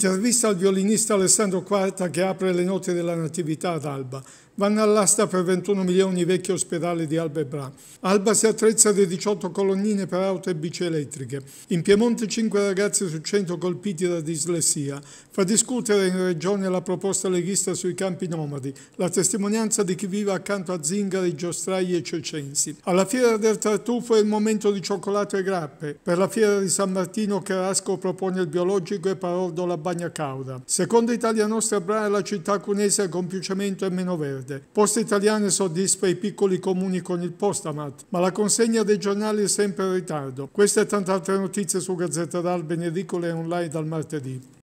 Intervista al violinista Alessandro Quarta che apre le note della Natività ad Alba. Vanno all'asta per 21 milioni i vecchi ospedali di Alba e Bra. Alba si attrezza di 18 colonnine per auto e bici elettriche. In Piemonte 5 ragazzi su 100 colpiti da dislessia. Fa discutere in regione la proposta leghista sui campi nomadi, la testimonianza di chi vive accanto a zingari, giostrai e cecensi. Alla fiera del tartufo è il momento di cioccolato e grappe. Per la fiera di San Martino Carasco propone il biologico e parordo la campagna cauda. Italia Nostra Bra è la città cunese con più cemento e meno verde. Poste Italiane soddisfa i piccoli comuni con il Postamat, ma la consegna dei giornali è sempre in ritardo. Queste e tante altre notizie su Gazzetta d'Alba in edicole online dal martedì.